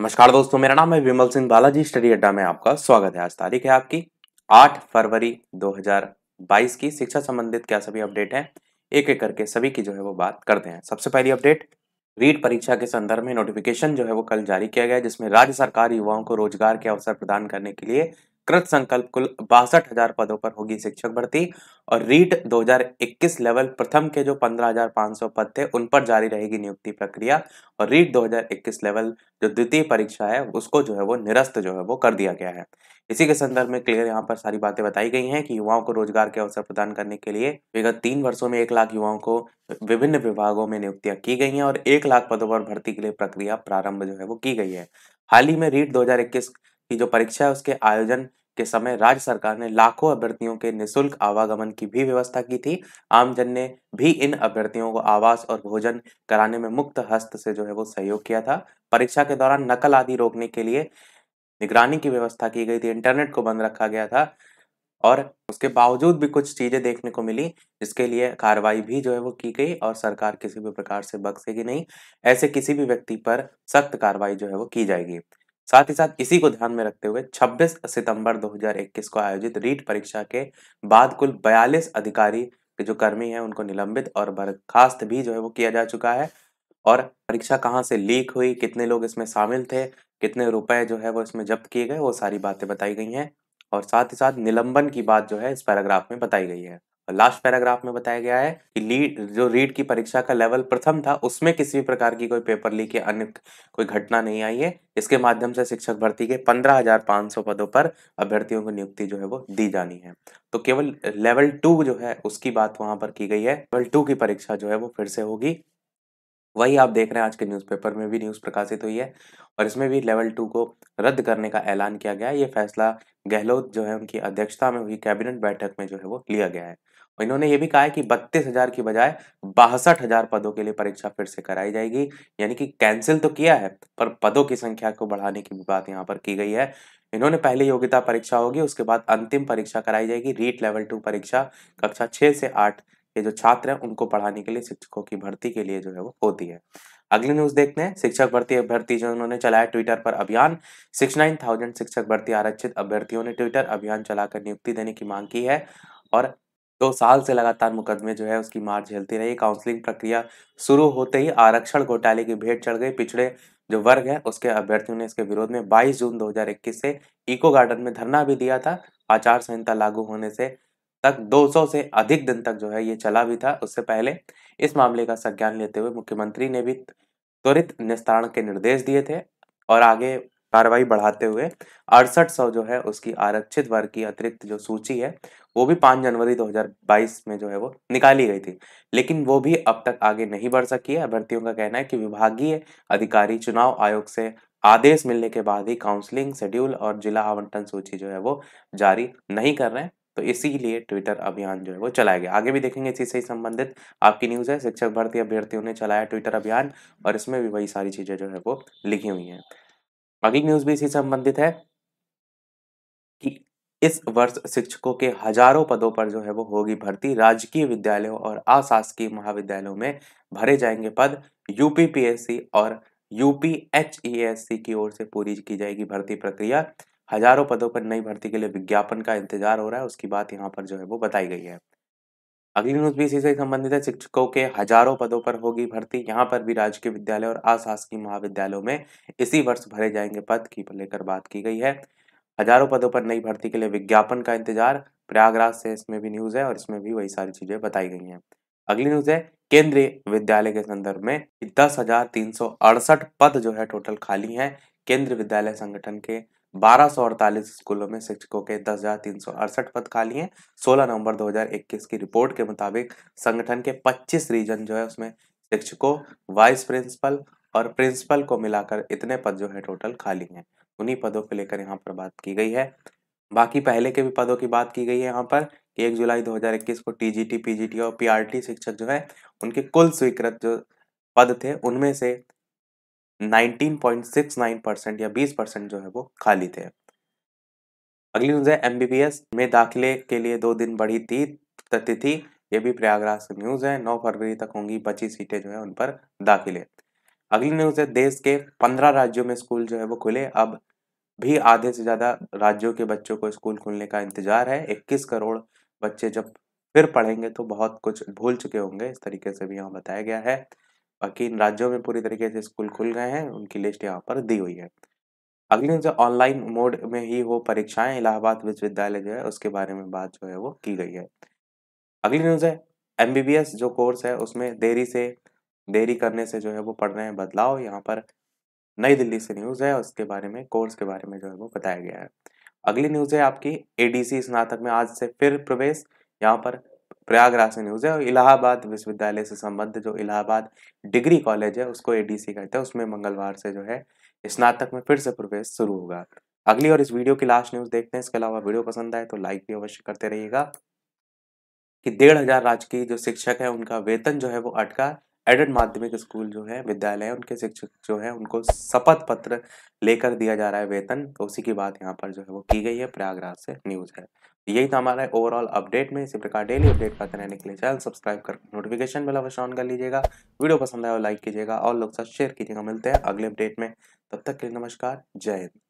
नमस्कार दोस्तों मेरा नाम है विमल सिंह बालाजी स्टडी अड्डा में आपका स्वागत है आज तारीख है आपकी 8 फरवरी 2022 की शिक्षा संबंधित क्या सभी अपडेट हैं एक एक करके सभी की जो है वो बात करते हैं सबसे पहली अपडेट रीट परीक्षा के संदर्भ में नोटिफिकेशन जो है वो कल जारी किया गया जिसमें राज्य सरकार युवाओं को रोजगार के अवसर प्रदान करने के लिए कृत संकल्प कुल बासठ हजार पदों पर होगी शिक्षक भर्ती और रीट 2021 लेवल प्रथम के जो 15,500 पद थे उन पर जारी रहेगी नियुक्ति प्रक्रिया और रीट 2021 लेवल जो द्वितीय परीक्षा है उसको जो है वो निरस्त जो है वो कर दिया गया है इसी के संदर्भ में क्लियर यहाँ पर सारी बातें बताई गई हैं कि युवाओं को रोजगार के अवसर प्रदान करने के लिए विगत तीन वर्षों में एक लाख युवाओं को विभिन्न विभागों में नियुक्तियां की गई हैं और एक लाख पदों पर भर्ती के लिए प्रक्रिया प्रारंभ जो है वो की गई है हाल ही में रीट 2021 की जो परीक्षा है उसके आयोजन के समय राज्य सरकार ने लाखों अभ्यर्थियों के निशुल्क आवागमन की भी व्यवस्था की थी आमजन ने भी इन अभ्यर्थियों को आवास और भोजन कराने में मुक्त हस्त से जो है वो सहयोग किया था परीक्षा के दौरान नकल आदि रोकने के लिए निगरानी की व्यवस्था की गई थी इंटरनेट को बंद रखा गया था और उसके बावजूद भी कुछ चीज़ें देखने को मिली जिसके लिए कार्रवाई भी जो है वो की गई और सरकार किसी भी प्रकार से बख्सेगी नहीं ऐसे किसी भी व्यक्ति पर सख्त कार्रवाई जो है वो की जाएगी साथ ही साथ इसी को ध्यान में रखते हुए 26 सितंबर 2021 को आयोजित रीट परीक्षा के बाद कुल 42 अधिकारी के जो कर्मी हैं उनको निलंबित और बर्खास्त भी जो है वो किया जा चुका है और परीक्षा कहाँ से लीक हुई कितने लोग इसमें शामिल थे कितने रुपए जो है वो इसमें जब्त किए गए वो सारी बातें बताई गई हैं और साथ ही साथ निलंबन की बात जो है इस पैराग्राफ में बताई गई है लास्ट पैराग्राफ में बताया गया है कि लीड जो रीड की परीक्षा का लेवल प्रथम था उसमें किसी भी प्रकार की कोई पेपर लीक या अन्य कोई घटना नहीं आई है इसके माध्यम से शिक्षक भर्ती के पंद्रह हजार पाँच सौ पदों पर अभ्यर्थियों को नियुक्ति जो है वो दी जानी है तो केवल लेवल टू जो है उसकी बात वहां पर की गई है लेवल टू की परीक्षा जो है वो फिर से होगी वही आप देख रहे हैं आज के न्यूज़पेपर में भी न्यूज़ प्रकाशित हुई है और इसमें भी लेवल टू को रद्द करने का ऐलान किया गया है ये फैसला गहलोत जो है उनकी अध्यक्षता में हुई कैबिनेट बैठक में जो है वो लिया गया है इन्होंने ये भी कहा है कि बत्तीस हजार की बजाय बासठ हजार पदों के लिए परीक्षा फिर से कराई जाएगी यानी कि कैंसिल तो किया है पर पदों की संख्या को बढ़ाने की भी बात यहाँ पर की गई है इन्होंने पहले योग्यता परीक्षा होगी उसके बाद अंतिम परीक्षा कराई जाएगी रीट लेवल टू परीक्षा कक्षा छह से आठ के जो छात्र हैं उनको पढ़ाने के लिए शिक्षकों की भर्ती के लिए जो है वो होती है अगली न्यूज देखते हैं शिक्षक भर्ती अभ्यर्थी जो उन्होंने चलाया ट्विटर पर अभियान सिक्स नाइन थाउजेंड शिक्षक भर्ती आरक्षित अभ्यर्थियों ने ट्विटर अभियान चलाकर नियुक्ति देने की मांग की है और दो साल से लगातार मुकदमे जो है उसकी मार झेलती रही काउंसलिंग प्रक्रिया शुरू होते ही आरक्षण घोटाले की भेंट चढ़ गई पिछड़े जो वर्ग है उसके अभ्यर्थियों ने इसके विरोध में 22 जून 2021 से इको गार्डन में धरना भी दिया था आचार संहिता लागू होने से तक 200 से अधिक दिन तक जो है ये चला भी था उससे पहले इस मामले का संज्ञान लेते हुए मुख्यमंत्री ने भी त्वरित निस्तारण के निर्देश दिए थे और आगे कार्रवाई बढ़ाते हुए अड़सठ सौ जो है उसकी आरक्षित वर्ग की अतिरिक्त जो सूची है वो भी पाँच जनवरी 2022 में जो है वो निकाली गई थी लेकिन वो भी अब तक आगे नहीं बढ़ सकी है अभ्यर्थियों का कहना है कि विभागीय अधिकारी चुनाव आयोग से आदेश मिलने के बाद ही काउंसलिंग शेड्यूल और जिला आवंटन सूची जो है वो जारी नहीं कर रहे हैं तो इसीलिए ट्विटर अभियान जो है वो चलाया गया आगे भी देखेंगे इसी से संबंधित आपकी न्यूज़ है शिक्षक भर्ती अभ्यर्थियों ने चलाया ट्विटर अभियान और इसमें भी वही सारी चीज़ें जो है वो लिखी हुई हैं अगली न्यूज़ भी इसी संबंधित है इस वर्ष शिक्षकों के हजारों पदों पर जो है वो होगी भर्ती राजकीय विद्यालयों और अशासकीय महाविद्यालयों में भरे जाएंगे पद यूपीपीएससी और यूपीएचईएससी e की ओर से पूरी की जाएगी भर्ती प्रक्रिया हजारों पदों पर नई भर्ती के लिए विज्ञापन का इंतजार हो रहा है उसकी बात यहाँ पर जो है वो बताई गई है अगली न्यूज भी इसी से संबंधित है शिक्षकों के हजारों पदों पर होगी भर्ती यहाँ पर भी राजकीय विद्यालय और अशासकीय महाविद्यालयों में इसी वर्ष भरे जाएंगे पद की लेकर बात की गई है हजारों पदों पर नई भर्ती के लिए विज्ञापन का इंतजार प्रयागराज से इसमें भी न्यूज़ है और इसमें भी वही सारी चीज़ें बताई गई हैं अगली न्यूज़ है केंद्रीय विद्यालय के संदर्भ में दस हजार तीन सौ अड़सठ पद जो है टोटल खाली हैं केंद्रीय विद्यालय संगठन के बारह सौ अड़तालीस स्कूलों में शिक्षकों के दस हजार तीन सौ अड़सठ पद खाली हैं सोलह नवंबर 2021 की रिपोर्ट के मुताबिक संगठन के पच्चीस रीजन जो है उसमें शिक्षकों वाइस प्रिंसिपल और प्रिंसिपल को मिलाकर इतने पद जो है टोटल खाली हैं उन्हीं पदों को लेकर यहाँ पर बात की गई है बाकी पहले के भी पदों की बात की गई है यहाँ पर कि एक जुलाई 2021 को टीजीटी पीजीटी और पीआरटी शिक्षक जो है उनके कुल स्वीकृत जो पद थे उनमें से 19.69 परसेंट या 20 परसेंट जो है वो खाली थे अगली न्यूज है एमबीबीएस में दाखिले के लिए दो दिन बढ़ी थी तिथि ये भी प्रयागराज से न्यूज है नौ फरवरी तक होंगी बची सीटें जो है उन पर दाखिले अगली न्यूज़ है देश के पंद्रह राज्यों में स्कूल जो है वो खुले अब भी आधे से ज़्यादा राज्यों के बच्चों को स्कूल खुलने का इंतजार है इक्कीस करोड़ बच्चे जब फिर पढ़ेंगे तो बहुत कुछ भूल चुके होंगे इस तरीके से भी यहाँ बताया गया है बाकी इन राज्यों में पूरी तरीके से स्कूल खुल गए हैं उनकी लिस्ट यहाँ पर दी हुई है अगली न्यूज ऑनलाइन मोड में ही हो परीक्षाएं इलाहाबाद विश्वविद्यालय जो है उसके बारे में बात जो है वो की गई है अगली न्यूज है एम जो कोर्स है उसमें देरी से देरी करने से जो है वो पढ़ रहे हैं बदलाव यहाँ पर नई दिल्ली से न्यूज़ है उसके बारे में कोर्स के बारे में जो है वो बताया गया है अगली न्यूज़ है आपकी एडीसी स्नातक में आज से फिर प्रवेश यहाँ पर प्रयागराज से न्यूज़ है और इलाहाबाद विश्वविद्यालय से संबद्ध जो इलाहाबाद डिग्री कॉलेज है उसको एडीसी कहते हैं उसमें मंगलवार से जो है स्नातक में फिर से प्रवेश शुरू होगा अगली और इस वीडियो की लास्ट न्यूज़ देखते हैं इसके अलावा वीडियो पसंद आए तो लाइक भी अवश्य करते रहिएगा कि डेढ़ हजार राजकीय जो शिक्षक है उनका वेतन जो है वो अटका एडेड माध्यमिक स्कूल जो है विद्यालय है उनके शिक्षक जो है उनको शपथ पत्र लेकर दिया जा रहा है वेतन तो उसी की बात यहाँ पर जो है वो की गई है प्रयागराज से न्यूज़ है यही था हमारा ओवरऑल अपडेट में इसी प्रकार डेली अपडेट पाते रहने के लिए चैनल सब्सक्राइब कर नोटिफिकेशन बेल अवश्य ऑन कर लीजिएगा वीडियो पसंद आए लाइक कीजिएगा और लोग साथ शेयर कीजिएगा मिलते हैं अगले अपडेट में तब तक के लिए नमस्कार जय हिंद